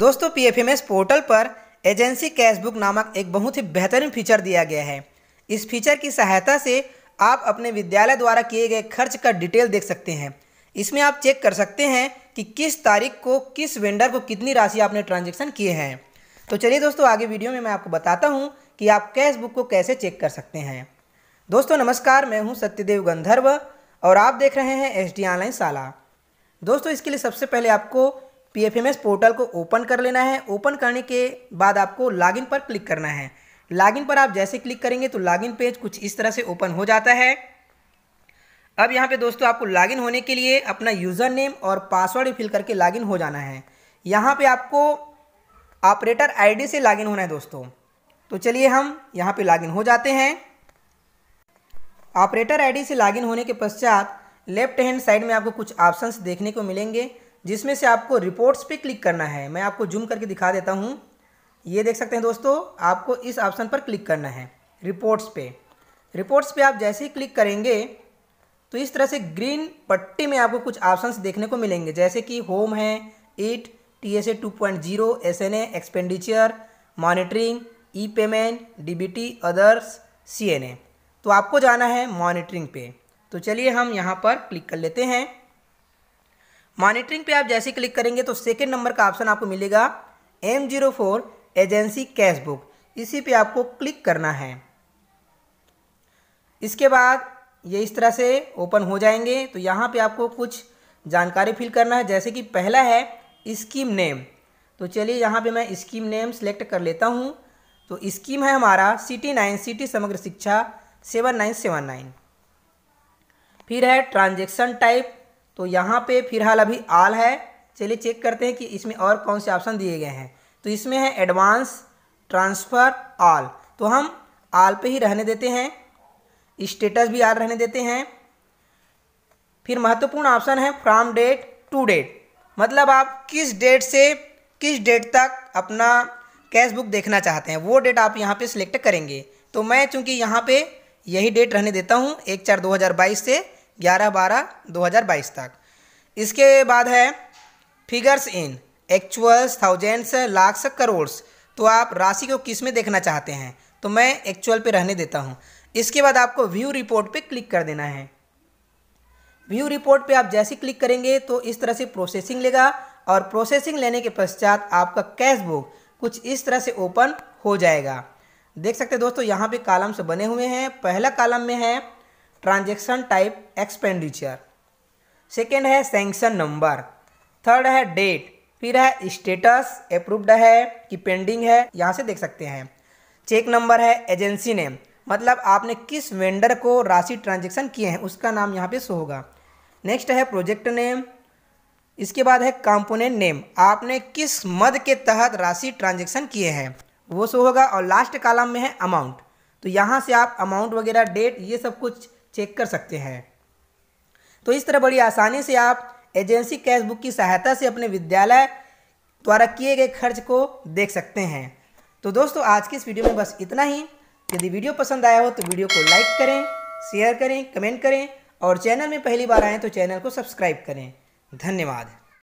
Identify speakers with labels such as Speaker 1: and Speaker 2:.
Speaker 1: दोस्तों PFMS portal पर agency cashbook नामक एक बहुत ही बेहतरीन फीचर दिया गया है इस फीचर की सहायता से आप अपने विद्यालय द्वारा किए गए खर्च का डिटेल देख सकते हैं इसमें आप चेक कर सकते हैं कि किस तारीख को किस वेंडर को कितनी राशि आपने ट्रांजेक्शन किए हैं तो चलिए दोस्तों आगे वीडियो में मैं आपको बताता हूँ कि आप कैशबुक को कैसे चेक कर सकते हैं दोस्तों नमस्कार मैं हूँ सत्यदेव गंधर्व और आप देख रहे हैं एस डी ऑनलाइन शाला दोस्तों इसके लिए सबसे पहले आपको पी पोर्टल को ओपन कर लेना है ओपन करने के बाद आपको लॉगिन पर क्लिक करना है लॉगिन पर आप जैसे क्लिक करेंगे तो लॉगिन पेज कुछ इस तरह से ओपन हो जाता है अब यहाँ पे दोस्तों आपको लॉगिन होने के लिए अपना यूज़र नेम और पासवर्ड फिल करके लॉगिन हो जाना है यहाँ पे आपको ऑपरेटर आईडी से लॉगिन होना है दोस्तों तो चलिए हम यहाँ पे लॉगिन हो जाते हैं ऑपरेटर आईडी से लॉगिन होने के पश्चात लेफ्ट हैंड साइड में आपको कुछ ऑप्शंस देखने को मिलेंगे जिसमें से आपको रिपोर्ट्स पे क्लिक करना है मैं आपको जूम करके दिखा देता हूँ ये देख सकते हैं दोस्तों आपको इस ऑप्शन पर क्लिक करना है रिपोर्ट्स पे रिपोर्ट्स पे आप जैसे ही क्लिक करेंगे तो इस तरह से ग्रीन पट्टी में आपको कुछ ऑप्शंस देखने को मिलेंगे जैसे कि होम है EAT T S A two point zero S N A expenditure monitoring E payment D B T others C N A तो आपको जाना है मॉनिटरिंग पे तो चलिए हम यहाँ पर क्लिक कर लेते हैं मॉनिटरिंग पे आप जैसे क्लिक करेंगे तो सेकेंड नंबर का ऑप्शन आपको मिलेगा M zero four agency cashbook इसी पे आपको क्लिक करना है इसके बाद ये इस तरह से ओपन हो जाएंगे तो यहाँ पे आपको कुछ जानकारी फिल करना है जैसे कि पहला है स्कीम नेम तो चलिए यहाँ पे मैं स्कीम नेम सेलेक्ट कर लेता हूँ तो स्कीम है हमारा सिटी नाइन सिटी समग्र शिक्षा सेवन नाइन सेवन नाइन फिर है ट्रांजेक्शन टाइप तो यहाँ पे फिलहाल अभी आल है चलिए चेक करते हैं कि इसमें और कौन से ऑप्शन दिए गए हैं तो इसमें है एडवांस ट्रांसफ़र आल तो हम आल पे ही रहने देते हैं स्टेटस भी आल रहने देते हैं फिर महत्वपूर्ण ऑप्शन है फ्रॉम डेट टू डेट मतलब आप किस डेट से किस डेट तक अपना कैश बुक देखना चाहते हैं वो डेट आप यहाँ पर सिलेक्ट करेंगे तो मैं चूँकि यहाँ पर यही डेट रहने देता हूँ एक चार दो हज़ार बाईस से ग्यारह बारह दो हज़ार बाईस तक इसके बाद है figures in actuals thousands lakhs crores तो आप राशि को किस में देखना चाहते हैं तो मैं एक्चुअल पे रहने देता हूँ इसके बाद आपको व्यू रिपोर्ट पे क्लिक कर देना है व्यू रिपोर्ट पे आप जैसे क्लिक करेंगे तो इस तरह से प्रोसेसिंग लेगा और प्रोसेसिंग लेने के पश्चात आपका कैश बुक कुछ इस तरह से ओपन हो जाएगा देख सकते हैं दोस्तों यहाँ पे कालम्स बने हुए हैं पहला कालम में है ट्रांजेक्शन टाइप एक्सपेंडिचर सेकेंड है सेंक्शन नंबर थर्ड है डेट फिर है स्टेटस अप्रूव्ड है कि पेंडिंग है यहाँ से देख सकते हैं चेक नंबर है एजेंसी नेम मतलब आपने किस वेंडर को राशि ट्रांजेक्शन किए हैं उसका नाम यहाँ पे शो होगा नेक्स्ट है प्रोजेक्ट नेम इसके बाद है कंपोनेंट नेम आपने किस मद के तहत राशि ट्रांजेक्शन किए हैं वो शो होगा और लास्ट कालम में है अमाउंट तो यहाँ से आप अमाउंट वगैरह डेट ये सब कुछ चेक कर सकते हैं तो इस तरह बड़ी आसानी से आप एजेंसी कैश बुक की सहायता से अपने विद्यालय द्वारा किए गए खर्च को देख सकते हैं तो दोस्तों आज की इस वीडियो में बस इतना ही यदि वीडियो पसंद आया हो तो वीडियो को लाइक करें शेयर करें कमेंट करें और चैनल में पहली बार आएँ तो चैनल को सब्सक्राइब करें धन्यवाद